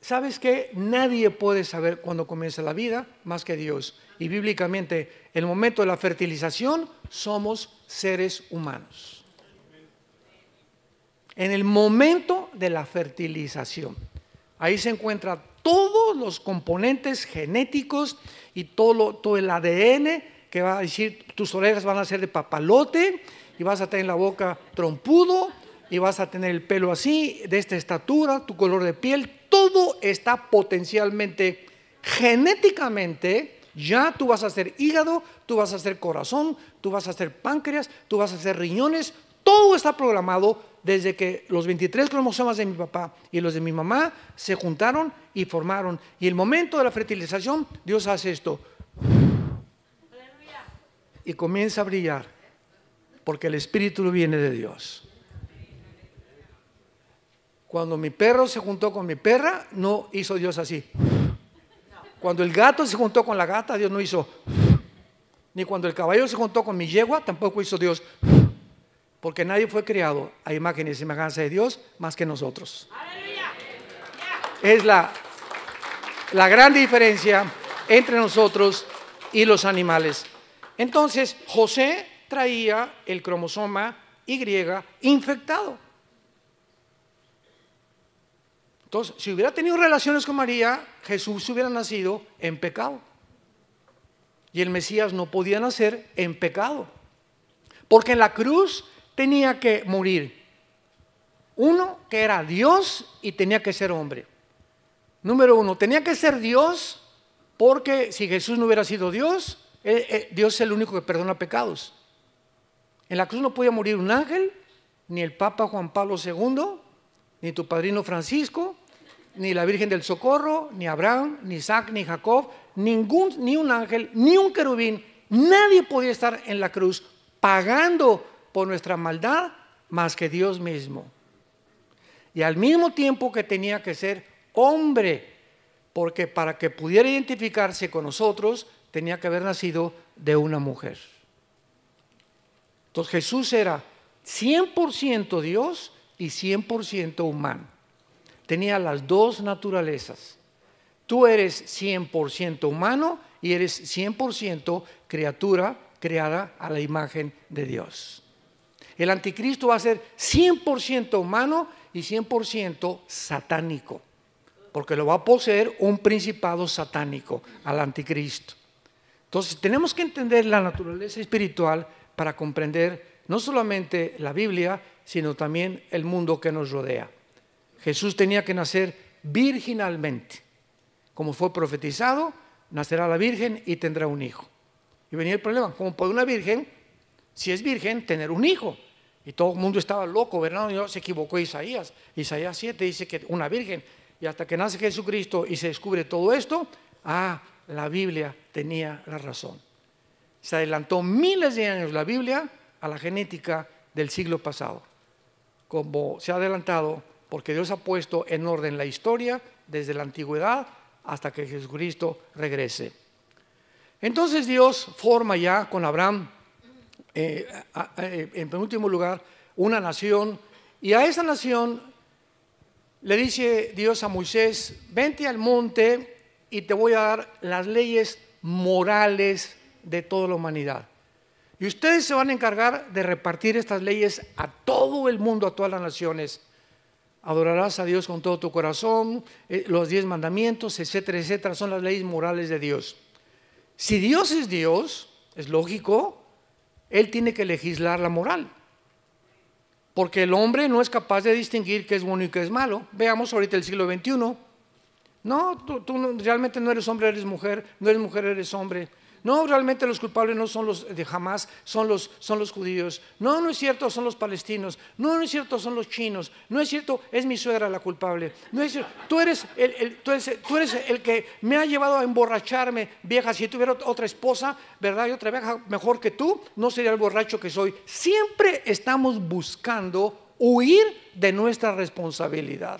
¿Sabes qué? Nadie puede saber cuándo comienza la vida más que Dios. Y bíblicamente, el momento de la fertilización somos seres humanos. En el momento de la fertilización, ahí se encuentran todos los componentes genéticos y todo, todo el ADN que va a decir, tus orejas van a ser de papalote y vas a tener la boca trompudo y vas a tener el pelo así, de esta estatura, tu color de piel, todo está potencialmente, genéticamente, ya tú vas a hacer hígado, tú vas a hacer corazón, tú vas a hacer páncreas, tú vas a hacer riñones, todo está programado desde que los 23 cromosomas de mi papá y los de mi mamá se juntaron y formaron. Y el momento de la fertilización, Dios hace esto y comienza a brillar, porque el espíritu viene de Dios. Cuando mi perro se juntó con mi perra, no hizo Dios así. Cuando el gato se juntó con la gata, Dios no hizo. Ni cuando el caballo se juntó con mi yegua, tampoco hizo Dios. Porque nadie fue criado a imagen y semejanza de Dios más que nosotros. Es la, la gran diferencia entre nosotros y los animales. Entonces, José traía el cromosoma Y infectado. Entonces, si hubiera tenido relaciones con María, Jesús hubiera nacido en pecado. Y el Mesías no podía nacer en pecado. Porque en la cruz tenía que morir. Uno que era Dios y tenía que ser hombre. Número uno, tenía que ser Dios porque si Jesús no hubiera sido Dios, eh, eh, Dios es el único que perdona pecados. En la cruz no podía morir un ángel, ni el Papa Juan Pablo II, ni tu padrino Francisco, ni la Virgen del Socorro, ni Abraham, ni Isaac, ni Jacob, ningún, ni un ángel, ni un querubín. Nadie podía estar en la cruz pagando por nuestra maldad más que Dios mismo. Y al mismo tiempo que tenía que ser hombre, porque para que pudiera identificarse con nosotros, tenía que haber nacido de una mujer. Entonces Jesús era 100% Dios y 100% humano. Tenía las dos naturalezas. Tú eres 100% humano y eres 100% criatura creada a la imagen de Dios. El anticristo va a ser 100% humano y 100% satánico, porque lo va a poseer un principado satánico al anticristo. Entonces tenemos que entender la naturaleza espiritual para comprender no solamente la Biblia, sino también el mundo que nos rodea. Jesús tenía que nacer virginalmente. Como fue profetizado, nacerá la virgen y tendrá un hijo. Y venía el problema, ¿cómo puede una virgen, si es virgen, tener un hijo? Y todo el mundo estaba loco, ¿verdad? se equivocó Isaías. Isaías 7 dice que una virgen. Y hasta que nace Jesucristo y se descubre todo esto, ah, la Biblia tenía la razón. Se adelantó miles de años la Biblia a la genética del siglo pasado, como se ha adelantado porque Dios ha puesto en orden la historia desde la antigüedad hasta que Jesucristo regrese. Entonces Dios forma ya con Abraham, eh, eh, en penúltimo lugar, una nación, y a esa nación le dice Dios a Moisés, vente al monte y te voy a dar las leyes morales de toda la humanidad. Y ustedes se van a encargar de repartir estas leyes a todo el mundo, a todas las naciones. Adorarás a Dios con todo tu corazón, eh, los diez mandamientos, etcétera, etcétera, son las leyes morales de Dios. Si Dios es Dios, es lógico, Él tiene que legislar la moral. Porque el hombre no es capaz de distinguir qué es bueno y qué es malo. Veamos ahorita el siglo XXI no, tú, realmente no eres hombre, eres mujer, no eres mujer, eres hombre. No, realmente los culpables no son los de Jamás, son los, judíos. No, no es cierto, son los palestinos. No, no es cierto, son los chinos. No es cierto, es mi suegra la culpable. No es cierto, tú eres el, tú eres, tú eres el que me ha llevado a emborracharme, vieja. Si tuviera otra esposa, ¿verdad? Y otra vieja mejor que tú, no sería el borracho que soy. Siempre estamos buscando huir de nuestra responsabilidad.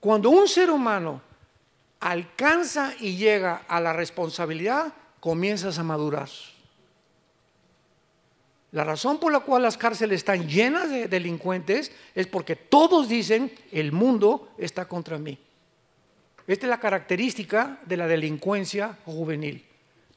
Cuando un ser humano alcanza y llega a la responsabilidad, comienzas a madurar. La razón por la cual las cárceles están llenas de delincuentes es porque todos dicen, el mundo está contra mí. Esta es la característica de la delincuencia juvenil.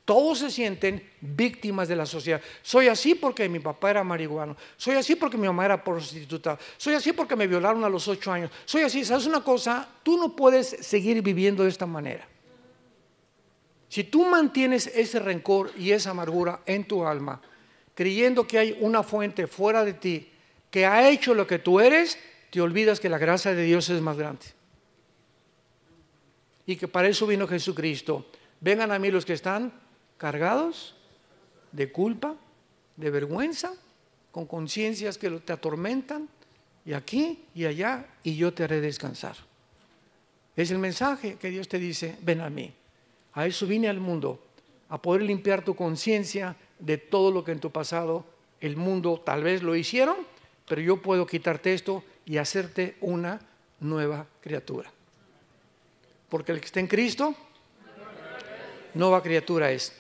Todos se sienten víctimas de la sociedad. Soy así porque mi papá era marihuano. Soy así porque mi mamá era prostituta. Soy así porque me violaron a los ocho años. Soy así. ¿Sabes una cosa? Tú no puedes seguir viviendo de esta manera. Si tú mantienes ese rencor y esa amargura en tu alma, creyendo que hay una fuente fuera de ti que ha hecho lo que tú eres, te olvidas que la gracia de Dios es más grande. Y que para eso vino Jesucristo. Vengan a mí los que están cargados de culpa, de vergüenza, con conciencias que te atormentan, y aquí y allá, y yo te haré descansar. Es el mensaje que Dios te dice, ven a mí. A eso vine al mundo, a poder limpiar tu conciencia de todo lo que en tu pasado el mundo tal vez lo hicieron, pero yo puedo quitarte esto y hacerte una nueva criatura. Porque el que está en Cristo, nueva criatura es.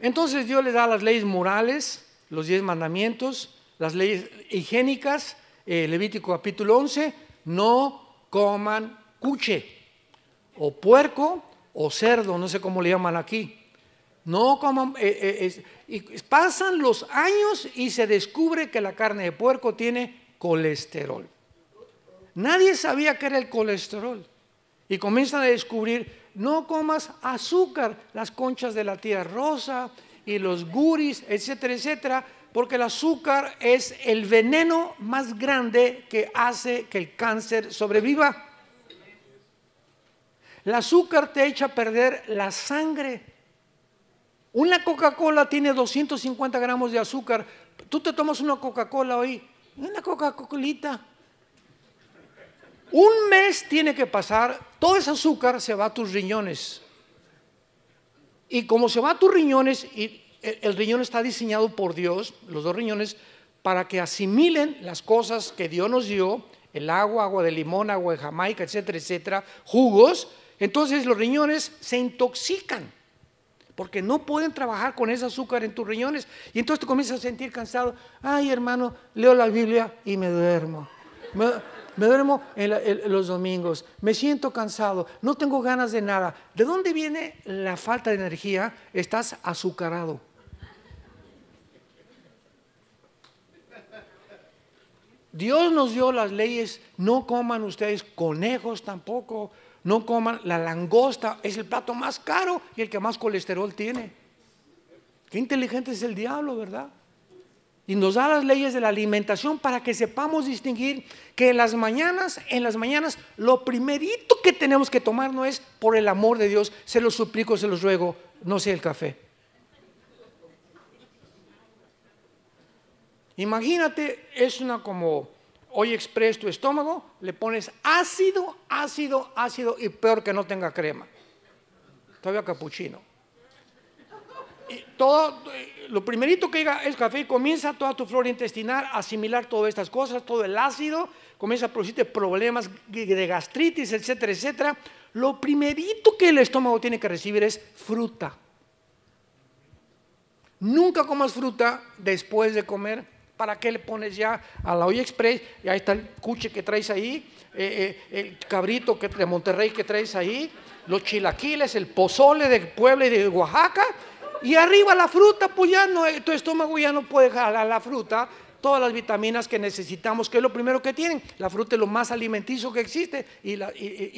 Entonces Dios les da las leyes morales, los diez mandamientos, las leyes higiénicas, eh, Levítico capítulo 11, no coman cuche o puerco o cerdo, no sé cómo le llaman aquí. No coman, eh, eh, y pasan los años y se descubre que la carne de puerco tiene colesterol. Nadie sabía que era el colesterol. Y comienzan a descubrir no comas azúcar, las conchas de la tierra rosa y los guris, etcétera, etcétera, porque el azúcar es el veneno más grande que hace que el cáncer sobreviva. El azúcar te echa a perder la sangre. Una Coca-Cola tiene 250 gramos de azúcar. Tú te tomas una Coca-Cola hoy, una Coca-Colita, un mes tiene que pasar, todo ese azúcar se va a tus riñones. Y como se va a tus riñones, y el riñón está diseñado por Dios, los dos riñones, para que asimilen las cosas que Dios nos dio, el agua, agua de limón, agua de jamaica, etcétera, etcétera, jugos, entonces los riñones se intoxican porque no pueden trabajar con ese azúcar en tus riñones. Y entonces tú comienzas a sentir cansado. Ay, hermano, leo la Biblia y me duermo me duermo en los domingos, me siento cansado, no tengo ganas de nada. ¿De dónde viene la falta de energía? Estás azucarado. Dios nos dio las leyes, no coman ustedes conejos tampoco, no coman la langosta, es el plato más caro y el que más colesterol tiene. Qué inteligente es el diablo, ¿verdad? y nos da las leyes de la alimentación para que sepamos distinguir que en las mañanas, en las mañanas, lo primerito que tenemos que tomar no es, por el amor de Dios, se los suplico, se los ruego, no sea el café. Imagínate, es una como hoy expres tu estómago, le pones ácido, ácido, ácido y peor que no tenga crema. Todavía capuchino. Eh, todo, eh, lo primerito que llega es café, comienza toda tu flora intestinal a asimilar todas estas cosas, todo el ácido, comienza a producirte problemas de gastritis, etcétera, etcétera. Lo primerito que el estómago tiene que recibir es fruta. Nunca comas fruta después de comer. ¿Para qué le pones ya a la hoy express? Y ahí está el cuche que traes ahí, eh, el cabrito que, de Monterrey que traes ahí, los chilaquiles, el pozole del pueblo y de Oaxaca y arriba la fruta, pues ya no, eh, tu estómago ya no puede jalar la fruta, todas las vitaminas que necesitamos, que es lo primero que tienen. La fruta es lo más alimenticio que existe, y,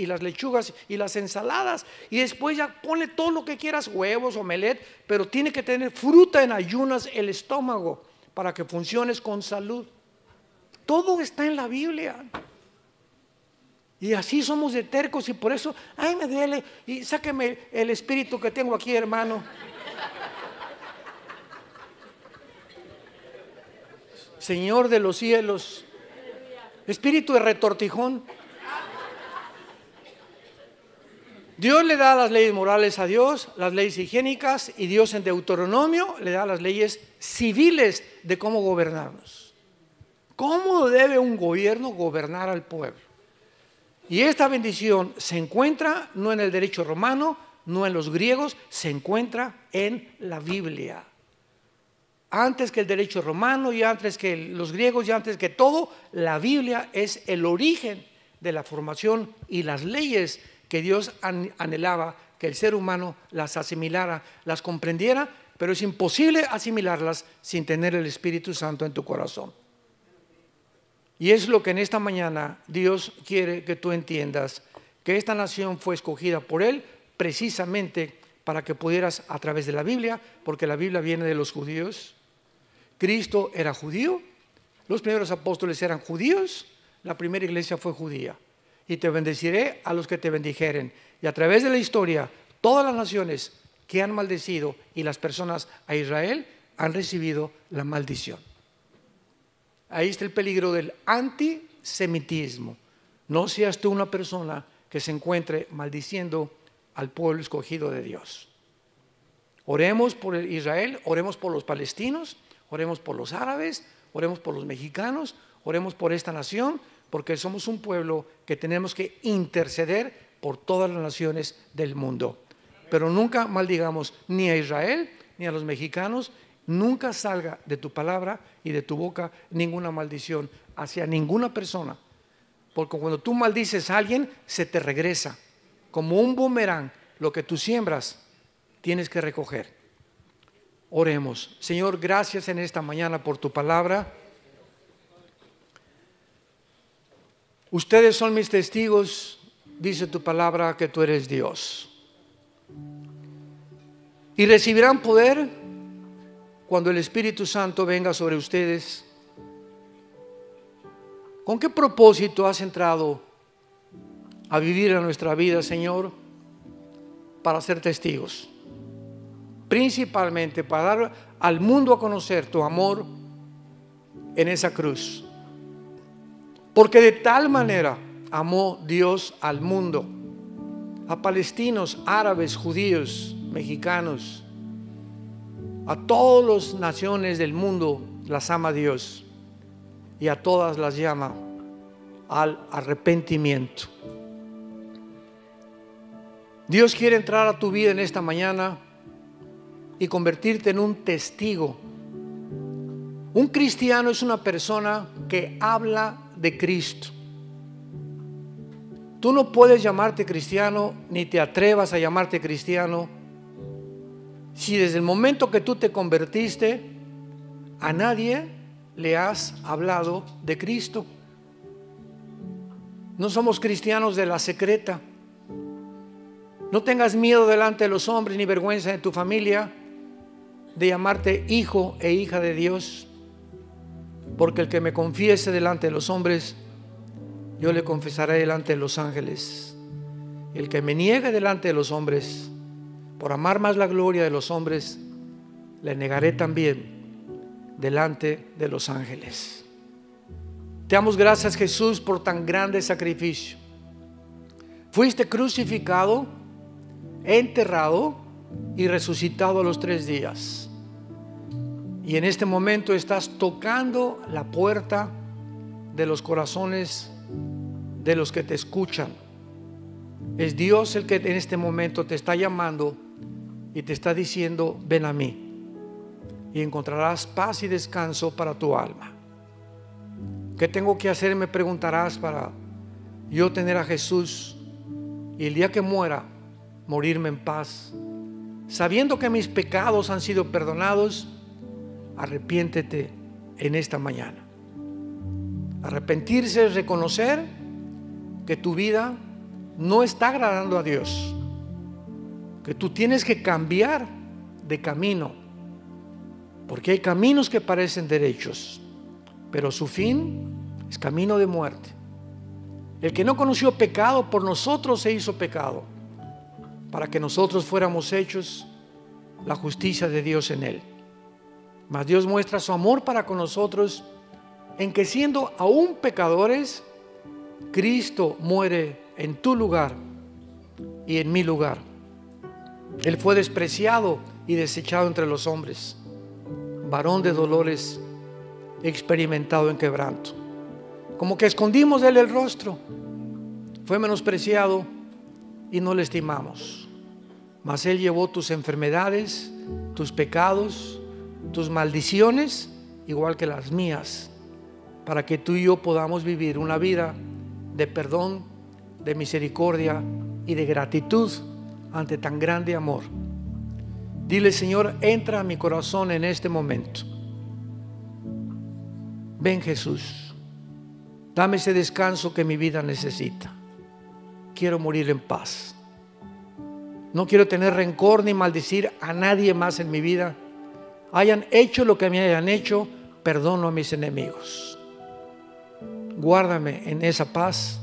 las lechugas y las ensaladas. Y después ya pone todo lo que quieras, huevos, omelet, pero tiene que tener fruta en ayunas el estómago para que funcione con salud. Todo está en la Biblia. Y así somos de tercos y por eso, ay, me duele, y sáqueme el espíritu que tengo aquí, hermano. Señor de los cielos, espíritu de retortijón. Dios le da las leyes morales a Dios, las leyes higiénicas, y Dios en Deuteronomio le da las leyes civiles de cómo gobernarnos. ¿Cómo debe un gobierno gobernar al pueblo? Y esta bendición se encuentra no en el derecho romano, no en los griegos, se encuentra en la Biblia antes que el derecho romano y antes que los griegos y antes que todo, la Biblia es el origen de la formación y las leyes que Dios anhelaba que el ser humano las asimilara, las comprendiera, pero es imposible asimilarlas sin tener el Espíritu Santo en tu corazón. Y es lo que en esta mañana Dios quiere que tú entiendas, que esta nación fue escogida por Él precisamente para que pudieras a través de la Biblia, porque la Biblia viene de los judíos, Cristo era judío, los primeros apóstoles eran judíos, la primera iglesia fue judía. Y te bendeciré a los que te bendijeren. Y a través de la historia, todas las naciones que han maldecido y las personas a Israel han recibido la maldición. Ahí está el peligro del antisemitismo. No seas tú una persona que se encuentre maldiciendo al pueblo escogido de Dios. Oremos por Israel, oremos por los palestinos, Oremos por los árabes, oremos por los mexicanos, oremos por esta nación, porque somos un pueblo que tenemos que interceder por todas las naciones del mundo. Pero nunca maldigamos ni a Israel ni a los mexicanos, nunca salga de tu palabra y de tu boca ninguna maldición hacia ninguna persona. Porque cuando tú maldices a alguien, se te regresa. Como un boomerang, lo que tú siembras, tienes que recoger. Oremos. Señor, gracias en esta mañana por tu palabra. Ustedes son mis testigos, dice tu palabra, que tú eres Dios. Y recibirán poder cuando el Espíritu Santo venga sobre ustedes. ¿Con qué propósito has entrado a vivir en nuestra vida, Señor, para ser testigos? principalmente para dar al mundo a conocer tu amor en esa cruz. Porque de tal manera amó Dios al mundo, a palestinos, árabes, judíos, mexicanos, a todas las naciones del mundo las ama Dios y a todas las llama al arrepentimiento. Dios quiere entrar a tu vida en esta mañana y convertirte en un testigo. Un cristiano es una persona que habla de Cristo. Tú no puedes llamarte cristiano ni te atrevas a llamarte cristiano si desde el momento que tú te convertiste a nadie le has hablado de Cristo. No somos cristianos de la secreta. No tengas miedo delante de los hombres ni vergüenza en tu familia de llamarte hijo e hija de Dios, porque el que me confiese delante de los hombres, yo le confesaré delante de los ángeles. El que me niegue delante de los hombres, por amar más la gloria de los hombres, le negaré también delante de los ángeles. Te damos gracias Jesús por tan grande sacrificio. Fuiste crucificado, enterrado y resucitado a los tres días. Y en este momento estás tocando la puerta de los corazones de los que te escuchan. Es Dios el que en este momento te está llamando y te está diciendo, ven a mí. Y encontrarás paz y descanso para tu alma. ¿Qué tengo que hacer? Me preguntarás para yo tener a Jesús y el día que muera, morirme en paz, sabiendo que mis pecados han sido perdonados arrepiéntete en esta mañana. Arrepentirse es reconocer que tu vida no está agradando a Dios, que tú tienes que cambiar de camino, porque hay caminos que parecen derechos, pero su fin es camino de muerte. El que no conoció pecado por nosotros se hizo pecado, para que nosotros fuéramos hechos la justicia de Dios en él. Mas Dios muestra su amor para con nosotros en que siendo aún pecadores, Cristo muere en tu lugar y en mi lugar. Él fue despreciado y desechado entre los hombres, varón de dolores, experimentado en quebranto. Como que escondimos de él el rostro, fue menospreciado y no le estimamos. Mas él llevó tus enfermedades, tus pecados, tus maldiciones igual que las mías, para que tú y yo podamos vivir una vida de perdón, de misericordia y de gratitud ante tan grande amor. Dile, Señor, entra a mi corazón en este momento. Ven Jesús, dame ese descanso que mi vida necesita. Quiero morir en paz. No quiero tener rencor ni maldecir a nadie más en mi vida hayan hecho lo que me hayan hecho, perdono a mis enemigos. Guárdame en esa paz